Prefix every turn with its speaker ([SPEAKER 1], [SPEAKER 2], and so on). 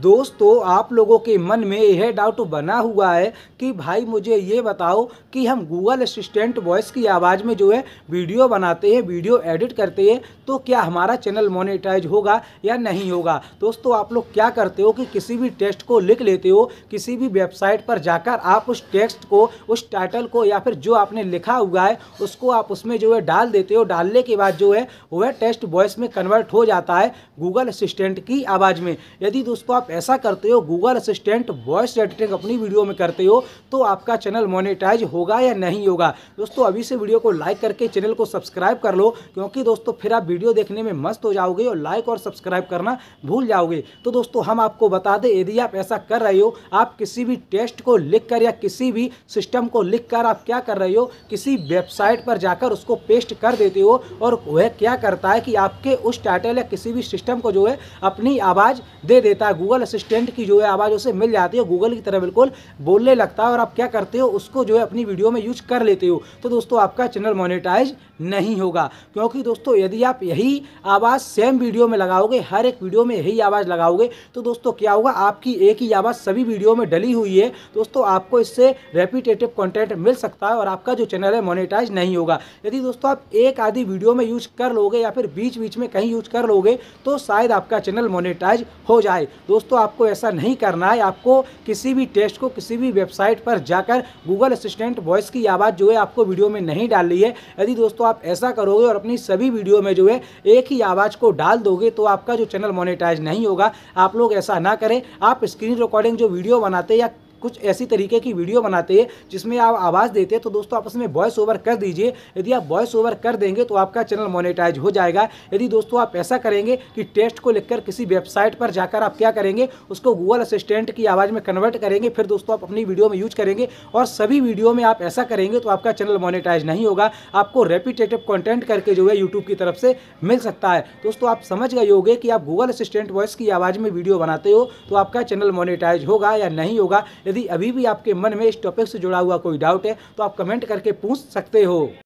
[SPEAKER 1] दोस्तों आप लोगों के मन में यह डाउट बना हुआ है कि भाई मुझे ये बताओ कि हम गूगल असिस्टेंट वॉइस की आवाज़ में जो है वीडियो बनाते हैं वीडियो एडिट करते हैं तो क्या हमारा चैनल मोनेटाइज होगा या नहीं होगा दोस्तों आप लोग क्या करते हो कि किसी भी टेक्स्ट को लिख लेते हो किसी भी वेबसाइट पर जाकर आप उस टेक्स्ट को उस टाइटल को या फिर जो आपने लिखा हुआ है उसको आप उसमें जो है डाल देते हो डालने के बाद जो है वह टेक्स्ट वॉइस में कन्वर्ट हो जाता है गूगल असिस्टेंट की आवाज़ में यदि दोस्तों आप ऐसा करते हो गूगल असिस्टेंट वॉइस एडिटिंग अपनी वीडियो में करते हो तो आपका चैनल मोनिटाइज होगा या नहीं होगा दोस्तों अभी से वीडियो को लाइक करके चैनल को सब्सक्राइब कर लो क्योंकि दोस्तों फिर आप वीडियो देखने में मस्त हो जाओगे और लाइक और सब्सक्राइब करना भूल जाओगे तो दोस्तों हम आपको बता दें यदि आप ऐसा कर रहे हो आप किसी भी टेस्ट को लिख कर या किसी भी सिस्टम को लिख कर आप क्या कर रहे हो किसी वेबसाइट पर जाकर उसको पेस्ट कर देते हो और वह क्या करता है कि आपके उस टाइटल या किसी भी सिस्टम को जो है अपनी आवाज़ दे देता है गूगल गूगल असिस्टेंट की जो है आवाज़ उसे मिल जाती है गूगल की तरह बिल्कुल बोलने लगता है और आप क्या करते हो उसको जो है अपनी वीडियो में यूज कर लेते हो तो दोस्तों आपका चैनल मोनिटाइज नहीं होगा क्योंकि दोस्तों यदि आप यही आवाज़ सेम वीडियो में लगाओगे हर एक वीडियो में यही आवाज़ लगाओगे तो दोस्तों क्या होगा आपकी एक ही आवाज़ सभी वीडियो में डली हुई है दोस्तों आपको इससे रेपिटेटिव कंटेंट मिल सकता है और आपका जो चैनल है मोनेटाइज नहीं होगा यदि दोस्तों आप एक आधी वीडियो में यूज कर लोगे या फिर बीच बीच में कहीं यूज कर लोगे तो शायद आपका चैनल मोनेटाइज हो जाए दोस्तों दोस्तों आपको ऐसा नहीं करना है आपको किसी भी टेस्ट को किसी भी वेबसाइट पर जाकर गूगल असिस्टेंट वॉइस की आवाज़ जो है आपको वीडियो में नहीं डालनी है यदि दोस्तों आप ऐसा करोगे और अपनी सभी वीडियो में जो है एक ही आवाज़ को डाल दोगे तो आपका जो चैनल मोनिटाइज नहीं होगा आप लोग ऐसा ना करें आप स्क्रीन रिकॉर्डिंग जो वीडियो बनाते या कुछ ऐसी तरीके की वीडियो बनाते हैं जिसमें आप आवाज़ देते तो दोस्तों आप उसमें वॉइस ओवर कर दीजिए यदि आप वॉइस ओवर कर देंगे तो आपका चैनल मोनेटाइज हो जाएगा यदि दोस्तों आप ऐसा करेंगे कि टेस्ट को लिखकर किसी वेबसाइट पर जाकर आप क्या करेंगे उसको गूगल असिस्टेंट की आवाज़ में कन्वर्ट करेंगे फिर दोस्तों आप अपनी वीडियो में यूज करेंगे और सभी वीडियो में आप ऐसा करेंगे तो आपका चैनल मोनिटाइज नहीं होगा आपको रेपिटेटिव कॉन्टेंट करके जो है यूट्यूब की तरफ से मिल सकता है दोस्तों आप समझ गए होगे कि आप गूगल असिस्टेंट वॉइस की आवाज़ में वीडियो बनाते हो तो आपका चैनल मोनिटाइज होगा या नहीं होगा यदि अभी भी आपके मन में इस टॉपिक से जुड़ा हुआ कोई डाउट है तो आप कमेंट करके पूछ सकते हो